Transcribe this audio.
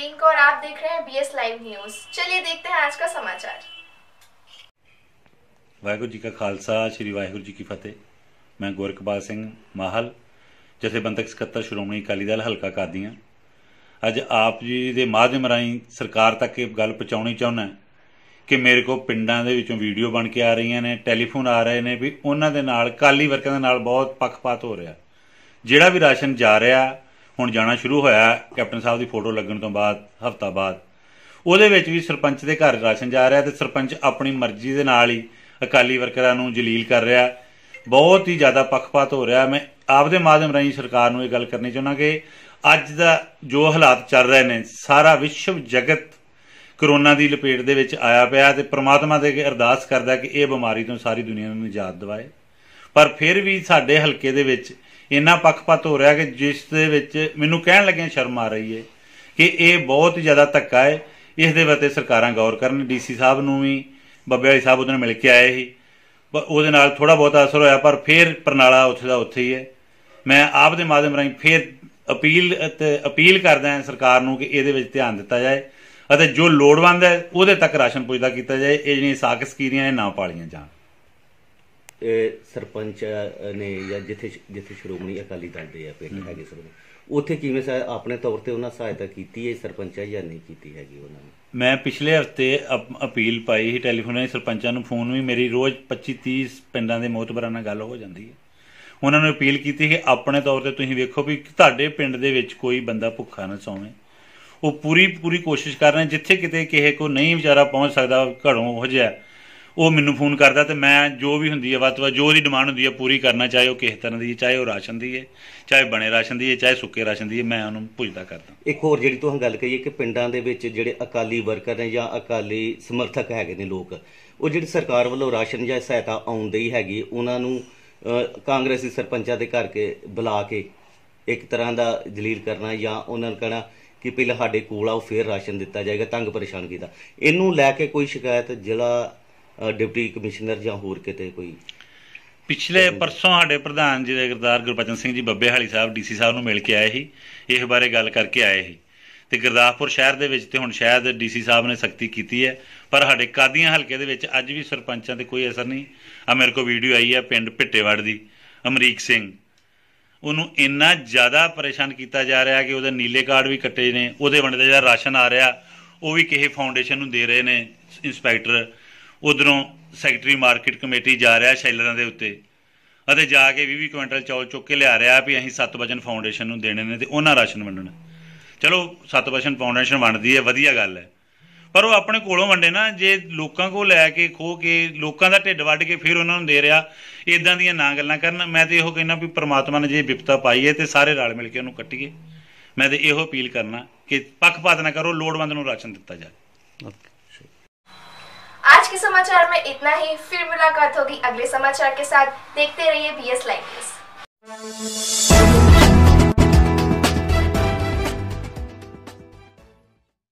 गुरलीन कौर आप देख रहे हैं बीएस लाइव न्यूज चलिए देखते हैं आज का समाचार ਵਾਹਿਗੁਰੂ ਜੀ ਕਾ ਖਾਲਸਾ ਸ੍ਰੀ ਵਾਹਿਗੁਰੂ ਜੀ ਕੀ ਫਤਿਹ ਮੈਂ ਗੁਰਕਪਾਲ ਸਿੰਘ ਮਾਹਲ ਜਥੇਬੰਦਕ ਸਕੱਤਰ ਸ਼੍ਰੋਮਣੀ ਅਕਾਲੀ ਦਲ ਹਲਕਾ ਕਾਦੀਆਂ ਅੱਜ ਆਪ ਜੀ ਦੇ ਮਾਧਿਅਮ ਰਾਹੀਂ ਸਰਕਾਰ ਤੱਕ ਇਹ ਗੱਲ ਪਹੁੰਚਾਉਣੀ ਚਾਹੁੰਦਾ ਕਿ ਮੇਰੇ ਕੋ ਪਿੰਡਾਂ ਦੇ ਵਿੱਚੋਂ ਵੀਡੀਓ ਬਣ ਕੇ ਆ ਰਹੀਆਂ ਨੇ ਟੈਲੀਫੋਨ ਆ ਰਹੇ ਨੇ ਵੀ ਉਹਨਾਂ ਦੇ ਨਾਲ ਕਾਲੀ ਵਰਕਰਾਂ ਦੇ ਨਾਲ ਬਹੁਤ ਪੱਖਪਾਤ ਹੋ ਰਿਹਾ ਜਿਹੜਾ ਵੀ ਰਾਸ਼ਨ ਜਾ ਰਿਹਾ ਹੁਣ ਜਾਣਾ ਸ਼ੁਰੂ ਹੋਇਆ ਕੈਪਟਨ ਸਾਹਿਬ ਦੀ ਫੋਟੋ ਲੱਗਣ ਤੋਂ ਬਾਅਦ ਹਫਤਾ ਬਾਅਦ ਉਹਦੇ ਵਿੱਚ ਵੀ ਸਰਪੰਚ ਦੇ ਘਰ ਰਾਸ਼ਨ ਜਾ ਰਿਹਾ ਤੇ ਸਰਪੰਚ ਆਪਣੀ ਮਰਜ਼ੀ ਦੇ ਨਾਲ ਹੀ ਅਕਾਲੀ ਵਰਕਰਾਂ ਨੂੰ ਜਲੀਲ ਕਰ ਰਿਹਾ ਬਹੁਤ ਹੀ ਜ਼ਿਆਦਾ ਪੱਖਪਾਤ ਹੋ ਰਿਹਾ ਮੈਂ ਆਪਦੇ ਮਾਧਿਅਮ ਰਾਹੀਂ ਸਰਕਾਰ ਨੂੰ ਇਹ ਗੱਲ ਕਰਨੀ ਚਾਹੁੰਦਾ ਕਿ ਅੱਜ ਦਾ ਜੋ ਹਾਲਾਤ ਚੱਲ ਰਹੇ ਨੇ ਸਾਰਾ ਵਿਸ਼ਵ ਜਗਤ ਕਰੋਨਾ ਦੀ ਲਪੇਟ ਦੇ ਵਿੱਚ ਆਇਆ ਪਿਆ ਤੇ ਪ੍ਰਮਾਤਮਾ ਦੇ ਅੱਗੇ ਅਰਦਾਸ ਕਰਦਾ ਕਿ ਇਹ ਬਿਮਾਰੀ ਤੋਂ ਸਾਰੀ ਦੁਨੀਆ ਨੂੰ ਨਿਜਾਤ ਦਿਵਾਏ ਪਰ ਫਿਰ ਵੀ ਸਾਡੇ ਹਲਕੇ ਦੇ ਵਿੱਚ ਇੰਨਾ ਪੱਖਪਾਤ ਹੋ ਰਿਹਾ ਕਿ ਜਿਸ ਦੇ ਵਿੱਚ ਮੈਨੂੰ ਕਹਿਣ ਲੱਗਿਆਂ ਸ਼ਰਮ ਆ ਰਹੀ ਹੈ ਕਿ ਇਹ ਬਹੁਤ ਜ਼ਿਆਦਾ ਧੱਕਾ ਹੈ ਇਸ ਦੇ ਬਾਰੇ ਸਰਕਾਰਾਂ ਗੌਰ ਕਰਨ ਡੀਸੀ ਸਾਹਿਬ ਨੂੰ ਵੀ ਬੱਬੇ ਵਾਲੀ ਸਾਹਿਬ ਉਹਦੇ ਨਾਲ ਮਿਲ ਕੇ ਆਏ ਸੀ ਉਹਦੇ ਨਾਲ ਥੋੜਾ ਬਹੁਤ ਅਸਰ ਹੋਇਆ ਪਰ ਫੇਰ ਪ੍ਰਣਾਲਾ ਉੱਥੇ ਦਾ ਉੱਥੇ ਹੀ ਹੈ ਮੈਂ ਆਪ ਦੇ ਮਾਧਿਅਮ ਰਾਹੀਂ ਫੇਰ ਅਪੀਲ ਤੇ ਅਪੀਲ ਕਰਦਾ ਹਾਂ ਸਰਕਾਰ ਨੂੰ ਕਿ ਇਹਦੇ ਵਿੱਚ ਧਿਆਨ ਦਿੱਤਾ ਜਾਏ ਅਤੇ ਜੋ ਲੋੜਵੰਦ ਹੈ ਉਹਦੇ ਤੱਕ ਰਾਸ਼ਨ ਪੁੱਜਦਾ ਕੀਤਾ ਜਾਏ ਇਹ ਜਿਹੜੀਆਂ ਸਾਖ ਸਕੀਰੀਆਂ ਇਹ ਨਾ ਪਾਲੀਆਂ ਜਾਣ ਸਰਪੰਚ ਨੇ ਜਾਂ ਜਿੱਥੇ ਜਿੱਥੇ ਸ਼੍ਰੋਮਣੀ ਅਕਾਲੀ ਦਲ ਦੇ ਆ ਪਿੰਡ ਹੈਗੇ ਸ਼੍ਰੋਮਣੀ ਉੱਥੇ ਕਿਵੇਂ ਸਾ ਆਪਣੇ ਤੌਰ ਤੇ ਉਹਨਾਂ ਸਹਾਇਤਾ ਕੀਤੀ ਹੈ ਸਰਪੰਚਾਂ ਜਾਂ ਨਹੀਂ ਕੀਤੀ ਹੈਗੀ ਉਹਨਾਂ ਨੇ ਮੈਂ ਪਿਛਲੇ ਹਫਤੇ ਅਪੀਲ ਪਾਈ ਸੀ ਟੈਲੀਫੋਨ ਰਾਹੀਂ ਸਰਪੰਚਾਂ ਨੂੰ ਫੋਨ ਵੀ ਮੇਰੀ ਰੋਜ਼ 25 30 ਪਿੰਡਾਂ ਦੇ ਮੋਤਬਰਾਂ ਨਾਲ ਗੱਲ ਹੋ ਜਾਂਦੀ ਹੈ ਉਹਨਾਂ ਨੂੰ ਅਪੀਲ ਕੀਤੀ ਕਿ ਆਪਣੇ ਤੌਰ ਤੇ ਤੁਸੀਂ ਵੇਖੋ ਵੀ ਤੁਹਾਡੇ ਪਿੰਡ ਦੇ ਵਿੱਚ ਕੋਈ ਬੰਦਾ ਭੁੱਖਾ ਨਾ ਸੌਵੇ ਉਹ ਪੂਰੀ ਪੂਰੀ ਕੋਸ਼ਿਸ਼ ਕਰ ਰਹੇ ਜਿੱਥੇ ਕਿਤੇ ਕਿਸੇ ਕੋ ਨਹੀਂ ਵਿਚਾਰਾ ਪਹੁੰਚ ਸਕਦਾ ਘਰੋਂ ਹੋ ਜਿਹਾ ਉਹ ਮੈਨੂੰ ਫੋਨ ਕਰਦਾ ਤੇ ਮੈਂ ਜੋ ਵੀ ਹੁੰਦੀ ਹੈ ਵਤਵਾ ਜੋ ਦੀ ਡਿਮਾਂਡ ਹੁੰਦੀ ਹੈ ਪੂਰੀ ਕਰਨਾ ਚਾਹੇ ਉਹ ਕਿਸ ਤਰ੍ਹਾਂ ਦੀ ਚਾਹੇ ਉਹ ਰਾਸ਼ਨ ਦੀ ਹੈ ਚਾਹੇ ਬਣੇ ਰਾਸ਼ਨ ਦੀ ਹੈ ਚਾਹੇ ਸੁੱਕੇ ਰਾਸ਼ਨ ਦੀ ਹੈ ਮੈਂ ਉਹਨੂੰ ਪੁੱਛਦਾ ਕਰਦਾ ਇੱਕ ਹੋਰ ਜਿਹੜੀ ਤੁਸੀਂ ਗੱਲ ਕਹੀ ਕਿ ਪਿੰਡਾਂ ਦੇ ਵਿੱਚ ਜਿਹੜੇ ਅਕਾਲੀ ਵਰਕਰ ਨੇ ਜਾਂ ਅਕਾਲੀ ਸਮਰਥਕ ਹੈਗੇ ਨੇ ਲੋਕ ਉਹ ਜਿਹੜੀ ਸਰਕਾਰ ਵੱਲੋਂ ਰਾਸ਼ਨ ਜਾਂ ਸਹਾਇਤਾ ਆਉਂਦੀ ਹੈਗੀ ਉਹਨਾਂ ਨੂੰ ਕਾਂਗਰਸੀ ਸਰਪੰਚਾਂ ਦੇ ਘਰ ਕੇ ਬੁਲਾ ਕੇ ਇੱਕ ਤਰ੍ਹਾਂ ਦਾ ਜਲੀਲ ਕਰਨਾ ਜਾਂ ਉਹਨਾਂ ਨੂੰ ਕਹਿਣਾ ਕਿ ਪਹਿਲਾਂ ਸਾਡੇ ਕੋਲ ਆਓ ਫਿਰ ਰਾਸ਼ਨ ਦਿੱਤਾ ਜਾਏਗਾ ਤੰਗ ਪਰੇਸ਼ਾਨ ਕੀਤਾ ਇਹਨੂੰ ਲੈ ਕੇ ਕੋਈ ਸ਼ਿਕਾਇਤ ਜ਼ਿਲ੍ਹਾ ਡਿਪਟੀ ਕਮਿਸ਼ਨਰ ਜਾਂ ਹੋਰ ਕਿਤੇ ਕੋਈ ਪਿਛਲੇ ਪਰਸੋਂ ਸਾਡੇ ਪ੍ਰਧਾਨ ਜੀ ਦੇ ਗਰਦਾਰ ਗੁਰਪਚਨ ਸਿੰਘ ਜੀ ਬੱਬੇ ਹਾਲੀ ਸਾਹਿਬ ਡੀਸੀ ਸਾਹਿਬ ਨੂੰ ਮਿਲ ਕੇ ਆਏ ਸੀ ਇਸ ਬਾਰੇ ਗੱਲ ਕਰਕੇ ਆਏ ਸੀ ਤੇ ਗੁਰਦਾਸਪੁਰ ਸ਼ਹਿਰ ਦੇ ਵਿੱਚ ਤੇ ਹੁਣ ਸ਼ਾਇਦ ਡੀਸੀ ਸਾਹਿਬ ਨੇ ਸਖਤੀ ਕੀਤੀ ਹੈ ਪਰ ਸਾਡੇ ਕਾਦੀਆਂ ਹਲਕੇ ਦੇ ਵਿੱਚ ਅੱਜ ਵੀ ਸਰਪੰਚਾਂ ਤੇ ਕੋਈ ਅਸਰ ਨਹੀਂ ਆ ਮੇਰੇ ਕੋਲ ਵੀਡੀਓ ਆਈ ਹੈ ਪਿੰਡ ਭਿੱਟੇਵੜ ਦੀ ਅਮਰੀਕ ਸਿੰਘ ਉਹਨੂੰ ਇੰਨਾ ਜ਼ਿਆਦਾ ਪਰੇਸ਼ਾਨ ਕੀਤਾ ਜਾ ਰਿਹਾ ਕਿ ਉਹਦੇ ਨੀਲੇ ਕਾਰਡ ਵੀ ਕੱਟੇ ਨੇ ਉਹਦੇ ਬੰਦੇ ਦਾ ਜਿਹੜਾ ਰਾਸ਼ਨ ਆ ਰਿਹਾ ਉਹ ਵੀ ਕਿਸੇ ਫਾਊਂਡੇਸ਼ਨ ਨੂੰ ਦੇ ਰਹੇ ਨੇ ਇਨਸਪੈਕਟਰ ਉਧਰੋਂ ਸੈਕਟਰੀ ਮਾਰਕੀਟ ਕਮੇਟੀ ਜਾ ਰਿਹਾ ਸ਼ੈਲਰਾਂ ਦੇ ਉੱਤੇ ਅਤੇ ਜਾ ਕੇ 20 ਕੁਇੰਟਲ ਚੌਲ ਚੁੱਕ ਕੇ ਲਿਆ ਰਿਹਾ ਵੀ ਅਸੀਂ ਸਤਵਜਨ ਫਾਊਂਡੇਸ਼ਨ ਨੂੰ ਦੇਣੇ ਨੇ ਤੇ ਉਹਨਾਂ ਰਾਸ਼ਨ ਵੰਡਣਾ ਚਲੋ ਸਤਵਜਨ ਫਾਊਂਡੇਸ਼ਨ ਵੰਡਦੀ ਹੈ ਵਧੀਆ ਗੱਲ ਹੈ ਪਰ ਉਹ ਆਪਣੇ ਕੋਲੋਂ ਵੰਡੇ ਨਾ ਜੇ ਲੋਕਾਂ ਕੋਲ ਲੈ ਕੇ ਖੋ ਕੇ ਲੋਕਾਂ ਦਾ ਢਿੱਡ ਵੱਢ ਕੇ ਫਿਰ ਉਹਨਾਂ ਨੂੰ ਦੇ ਰਿਹਾ ਇਦਾਂ ਦੀਆਂ ਨਾ ਗੱਲਾਂ ਕਰਨ ਮੈਂ ਤੇ ਇਹੋ ਕਹਿਣਾ ਵੀ ਪ੍ਰਮਾਤਮਾ ਨੇ ਜੇ ਵਿਪਤਾ ਪਾਈ ਹੈ ਤੇ ਸਾਰੇ ਰਲ ਮਿਲ ਕੇ ਉਹਨੂੰ ਕੱਟੀਏ ਮੈਂ ਤੇ ਇਹੋ ਅਪੀਲ ਕਰਨਾ ਕਿ ਪੱਖਪਾਤ ਨਾ ਕਰੋ ਲੋੜਵੰਦ ਨੂੰ ਰਾਸ਼ਨ ਦਿੱਤਾ ਜਾਵੇ ਓਕੇ के समाचार में इतना ही फिर मुलाकात होगी अगले समाचार के साथ देखते रहिए बी एस लाइव न्यूज़